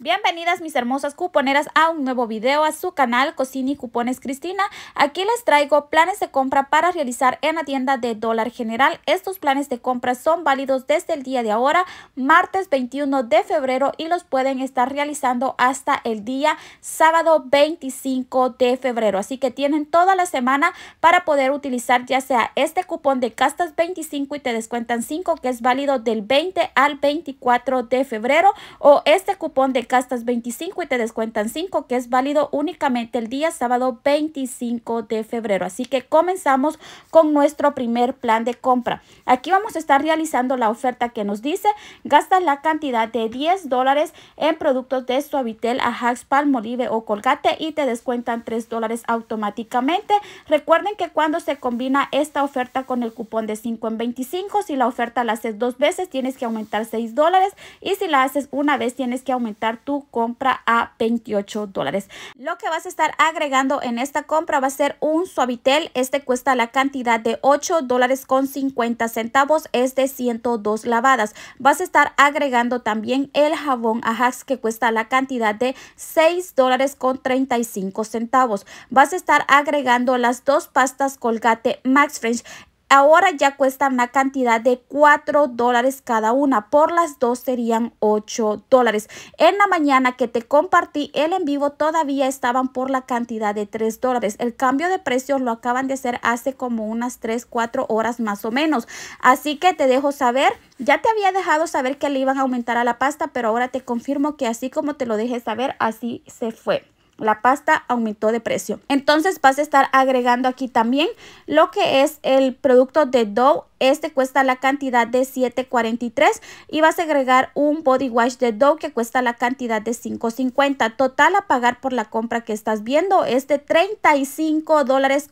Bienvenidas mis hermosas cuponeras a un nuevo video a su canal Cocina y Cupones Cristina. Aquí les traigo planes de compra para realizar en la tienda de dólar general. Estos planes de compra son válidos desde el día de ahora, martes 21 de febrero y los pueden estar realizando hasta el día sábado 25 de febrero. Así que tienen toda la semana para poder utilizar ya sea este cupón de castas 25 y te descuentan 5 que es válido del 20 al 24 de febrero o este cupón de gastas 25 y te descuentan 5, que es válido únicamente el día sábado 25 de febrero. Así que comenzamos con nuestro primer plan de compra. Aquí vamos a estar realizando la oferta que nos dice, gasta la cantidad de 10 dólares en productos de Suavitel, Ajax, Palmolive o Colgate y te descuentan 3 dólares automáticamente. Recuerden que cuando se combina esta oferta con el cupón de 5 en 25, si la oferta la haces dos veces tienes que aumentar 6 dólares y si la haces una vez tienes que aumentar tu compra a 28 dólares. Lo que vas a estar agregando en esta compra va a ser un suavitel. Este cuesta la cantidad de 8 dólares con 50 centavos, es de 102 lavadas. Vas a estar agregando también el jabón Ajax que cuesta la cantidad de 6 dólares con 35 centavos. Vas a estar agregando las dos pastas Colgate Max French. Ahora ya cuesta una cantidad de 4 dólares cada una. Por las dos serían 8 dólares. En la mañana que te compartí el en vivo todavía estaban por la cantidad de 3 dólares. El cambio de precios lo acaban de hacer hace como unas 3, 4 horas más o menos. Así que te dejo saber. Ya te había dejado saber que le iban a aumentar a la pasta, pero ahora te confirmo que así como te lo dejé saber, así se fue la pasta aumentó de precio. Entonces vas a estar agregando aquí también lo que es el producto de Dove. Este cuesta la cantidad de 7.43 y vas a agregar un body wash de Dove que cuesta la cantidad de 5.50. Total a pagar por la compra que estás viendo es de $35.78. dólares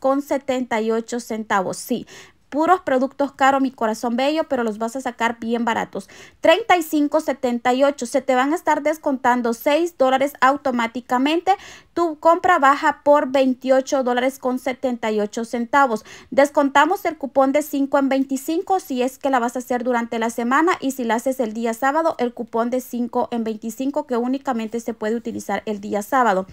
Sí, puros productos caros, mi corazón bello, pero los vas a sacar bien baratos. 35.78, se te van a estar descontando 6 dólares automáticamente. Tu compra baja por 28 dólares con 78 centavos. Descontamos el cupón de 5 en 25 si es que la vas a hacer durante la semana y si la haces el día sábado, el cupón de 5 en 25 que únicamente se puede utilizar el día sábado.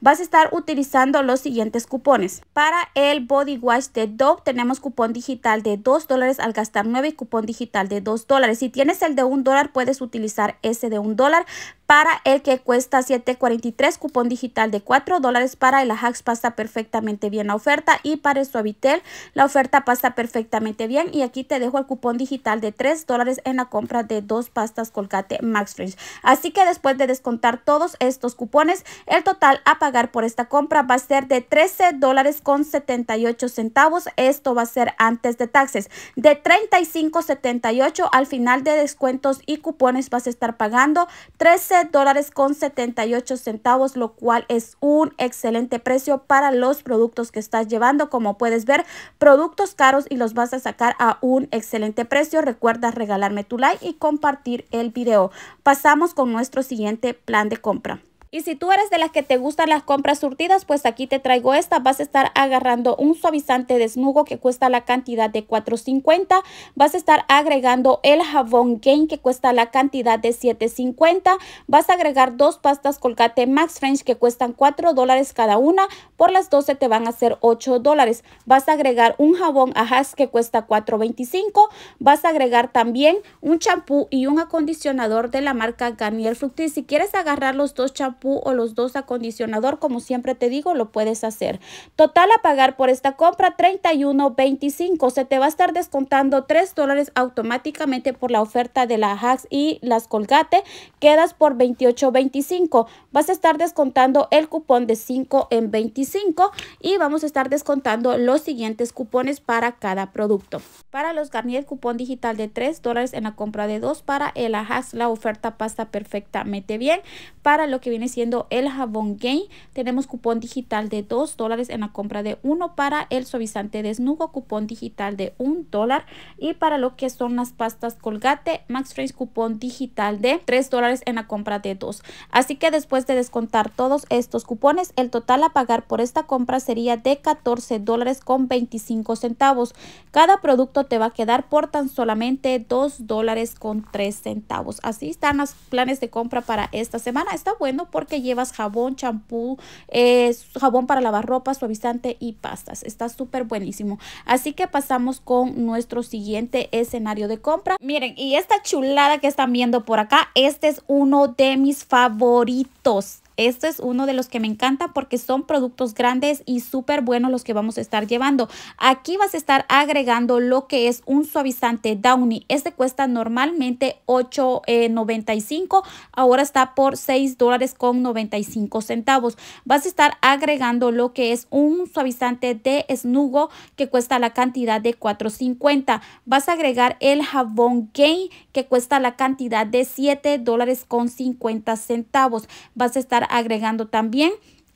Vas a estar utilizando los siguientes cupones. Para el body wash de Dove tenemos cupón digital de 2 dólares al gastar 9 cupón digital de 2 dólares. Si tienes el de 1 dólar, puedes utilizar ese de 1 dólar para el que cuesta 7.43 cupón digital de 4 dólares para el Ajax pasa perfectamente bien la oferta y para el Suavitel la oferta pasa perfectamente bien y aquí te dejo el cupón digital de 3 dólares en la compra de dos pastas Colgate Max Fringe. Así que después de descontar todos estos cupones, el total a pagar por esta compra va a ser de 13 dólares con 78 centavos. Esto va a ser antes de taxes. De 35.78 al final de descuentos y cupones vas a estar pagando 13 dólares con 78 centavos, lo cual es un excelente precio para los productos que estás llevando. Como puedes ver, productos caros y los vas a sacar a un excelente precio. Recuerda regalarme tu like y compartir el video. Pasamos con nuestro siguiente plan de compra. Y si tú eres de las que te gustan las compras surtidas, pues aquí te traigo esta. Vas a estar agarrando un suavizante desnudo que cuesta la cantidad de $4.50. Vas a estar agregando el jabón Gain que cuesta la cantidad de $7.50. Vas a agregar dos pastas Colgate Max French que cuestan $4 dólares cada una. Por las 12 te van a hacer $8 dólares. Vas a agregar un jabón Ajax que cuesta $4.25. Vas a agregar también un champú y un acondicionador de la marca Garnier Fructis. Si quieres agarrar los dos champús o los dos acondicionador, como siempre te digo, lo puedes hacer. Total a pagar por esta compra 31.25. Se te va a estar descontando 3 dólares automáticamente por la oferta de la AJAX y las Colgate. Quedas por 28.25. Vas a estar descontando el cupón de 5 en 25 y vamos a estar descontando los siguientes cupones para cada producto. Para los Garnier cupón digital de 3 dólares en la compra de 2 para el AJAX la oferta pasa perfectamente bien. Para lo que viene siendo el jabón Gain, tenemos cupón digital de 2 dólares en la compra de uno para el suavizante desnudo, cupón digital de 1 dólar y para lo que son las pastas Colgate, Max frames cupón digital de 3 dólares en la compra de 2. Así que después de descontar todos estos cupones, el total a pagar por esta compra sería de 14 dólares con 25 centavos. Cada producto te va a quedar por tan solamente 2 dólares con 3 centavos. Así están los planes de compra para esta semana. Está bueno que llevas jabón, champú, eh, jabón para lavar ropa, suavizante y pastas. Está súper buenísimo. Así que pasamos con nuestro siguiente escenario de compra. Miren, y esta chulada que están viendo por acá, este es uno de mis favoritos este es uno de los que me encanta porque son productos grandes y súper buenos los que vamos a estar llevando. Aquí vas a estar agregando lo que es un suavizante Downy. Este cuesta normalmente $8.95. Ahora está por $6.95 dólares con centavos. Vas a estar agregando lo que es un suavizante de Snugo que cuesta la cantidad de $4.50. Vas a agregar el jabón Gain que cuesta la cantidad de $7.50 dólares con centavos. Vas a estar agregando también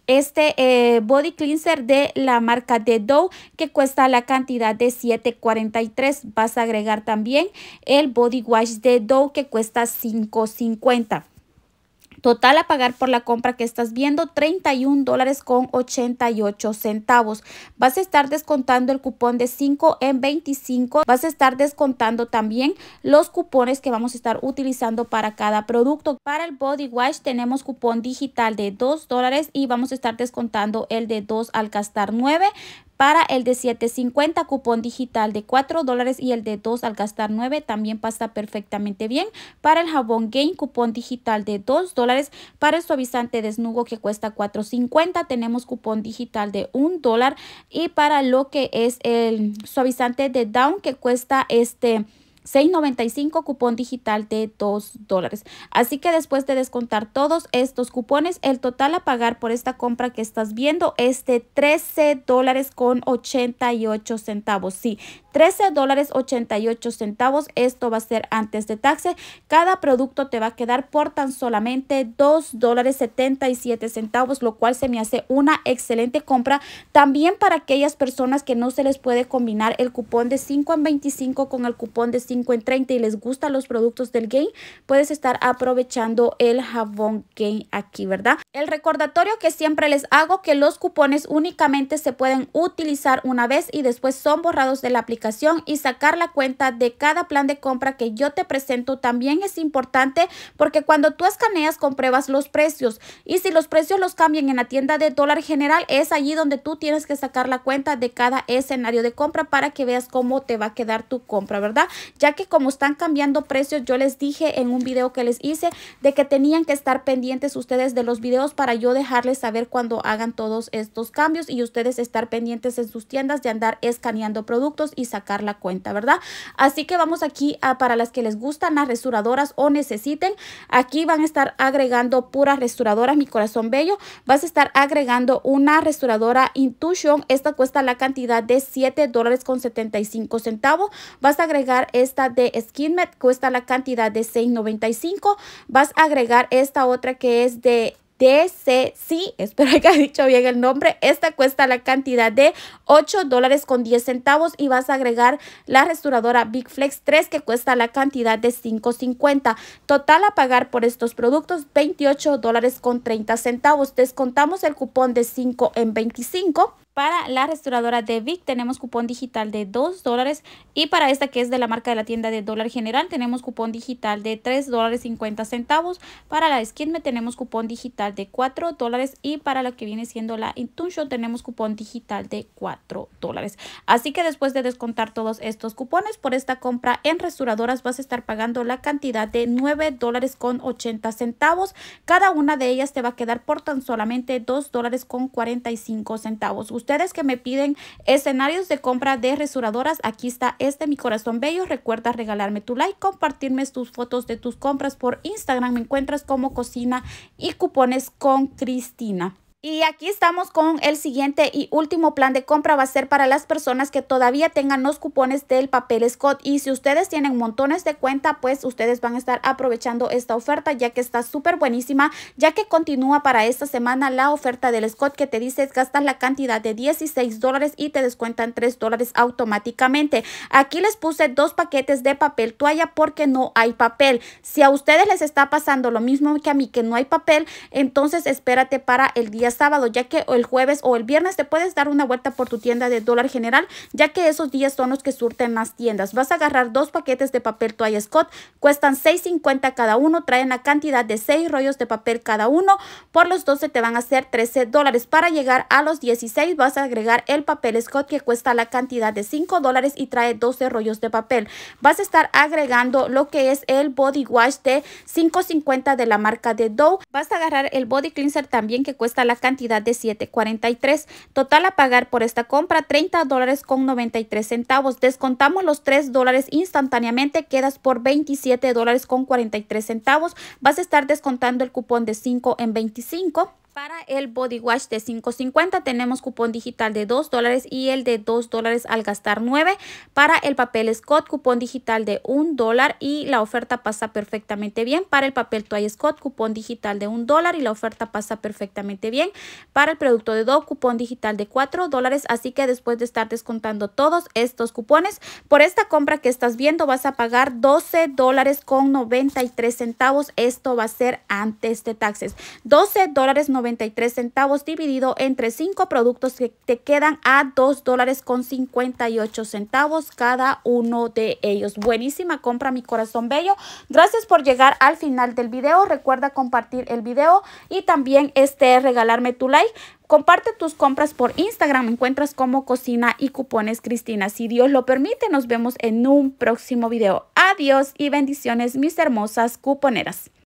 este eh, body cleanser de la marca de Dow que cuesta la cantidad de 7.43 vas a agregar también el body wash de Dow que cuesta 5.50 Total a pagar por la compra que estás viendo, 31 dólares con 88 centavos. Vas a estar descontando el cupón de 5 en 25. Vas a estar descontando también los cupones que vamos a estar utilizando para cada producto. Para el body wash tenemos cupón digital de 2 dólares y vamos a estar descontando el de 2 al gastar 9 para el de 7.50 cupón digital de 4 dólares y el de 2 al gastar 9 también pasa perfectamente bien. Para el jabón Gain cupón digital de 2 dólares. Para el suavizante desnudo que cuesta 4.50 tenemos cupón digital de 1 dólar. Y para lo que es el suavizante de Down que cuesta este 6.95 cupón digital de 2 dólares. Así que después de descontar todos estos cupones, el total a pagar por esta compra que estás viendo es de 13 dólares con 88 centavos. Sí, 13 dólares 88 centavos. Esto va a ser antes de taxe. Cada producto te va a quedar por tan solamente 2 dólares 77 centavos, lo cual se me hace una excelente compra. También para aquellas personas que no se les puede combinar el cupón de 5 en 25 con el cupón de 5 en 30 y les gustan los productos del Gain, puedes estar aprovechando el jabón Gain aquí, ¿verdad? El recordatorio que siempre les hago que los cupones únicamente se pueden utilizar una vez y después son borrados de la aplicación y sacar la cuenta de cada plan de compra que yo te presento también es importante porque cuando tú escaneas compruebas los precios y si los precios los cambian en la tienda de dólar general es allí donde tú tienes que sacar la cuenta de cada escenario de compra para que veas cómo te va a quedar tu compra, ¿verdad? ya que como están cambiando precios, yo les dije en un video que les hice de que tenían que estar pendientes ustedes de los videos para yo dejarles saber cuando hagan todos estos cambios y ustedes estar pendientes en sus tiendas de andar escaneando productos y sacar la cuenta, ¿verdad? Así que vamos aquí a, para las que les gustan las restauradoras o necesiten, aquí van a estar agregando puras restauradoras, mi corazón bello, vas a estar agregando una restauradora Intuition, esta cuesta la cantidad de 7 dólares con 75 centavos, vas a agregar este esta de SkinMet cuesta la cantidad de $6.95. Vas a agregar esta otra que es de DCC, espero que haya dicho bien el nombre. Esta cuesta la cantidad de 8 dólares con 10 centavos y vas a agregar la restauradora Big Flex 3 que cuesta la cantidad de 5.50. Total a pagar por estos productos 28 dólares con 30 centavos. Descontamos el cupón de 5 en 25 para la restauradora de Vic tenemos cupón digital de 2 dólares y para esta que es de la marca de la tienda de dólar general tenemos cupón digital de 3 dólares 50 centavos. Para la Skinme tenemos cupón digital de 4 dólares y para lo que viene siendo la Intuition tenemos cupón digital de 4 dólares. Así que después de descontar todos estos cupones por esta compra en restauradoras vas a estar pagando la cantidad de 9 dólares con 80 centavos. Cada una de ellas te va a quedar por tan solamente 2 dólares con 45 centavos Ustedes que me piden escenarios de compra de resuradoras, aquí está este, mi corazón bello. Recuerda regalarme tu like, compartirme tus fotos de tus compras por Instagram. Me encuentras como cocina y cupones con Cristina. Y aquí estamos con el siguiente y último plan de compra. Va a ser para las personas que todavía tengan los cupones del papel Scott. Y si ustedes tienen montones de cuenta, pues ustedes van a estar aprovechando esta oferta ya que está súper buenísima. Ya que continúa para esta semana la oferta del Scott que te dice gastas la cantidad de 16 dólares y te descuentan 3 dólares automáticamente. Aquí les puse dos paquetes de papel toalla porque no hay papel. Si a ustedes les está pasando lo mismo que a mí que no hay papel, entonces espérate para el día sábado, ya que el jueves o el viernes te puedes dar una vuelta por tu tienda de dólar general, ya que esos días son los que surten más tiendas. Vas a agarrar dos paquetes de papel toalla Scott, cuestan $6.50 cada uno, traen la cantidad de 6 rollos de papel cada uno, por los 12 te van a hacer 13 dólares. Para llegar a los 16 vas a agregar el papel Scott que cuesta la cantidad de 5 dólares y trae 12 rollos de papel. Vas a estar agregando lo que es el body wash de 5.50 de la marca de Dow. Vas a agarrar el body cleanser también que cuesta la cantidad de 7.43. Total a pagar por esta compra 30 dólares con 93 centavos. Descontamos los 3 dólares instantáneamente, quedas por 27 dólares con 43 centavos. Vas a estar descontando el cupón de 5 en 25. Para el body wash de 5.50 tenemos cupón digital de 2 dólares y el de 2 dólares al gastar 9. Para el papel Scott cupón digital de 1 dólar y la oferta pasa perfectamente bien. Para el papel Toy Scott cupón digital de 1 dólar y la oferta pasa perfectamente bien. Para el producto de Dove cupón digital de 4 dólares. Así que después de estar descontando todos estos cupones, por esta compra que estás viendo vas a pagar 12 dólares con 93 centavos. Esto va a ser antes de taxes. 12 93 centavos dividido entre cinco productos que te quedan a 2 dólares con 58 centavos cada uno de ellos. Buenísima compra mi corazón bello. Gracias por llegar al final del video. Recuerda compartir el video y también este regalarme tu like. Comparte tus compras por Instagram. encuentras como Cocina y Cupones Cristina. Si Dios lo permite, nos vemos en un próximo video. Adiós y bendiciones, mis hermosas cuponeras.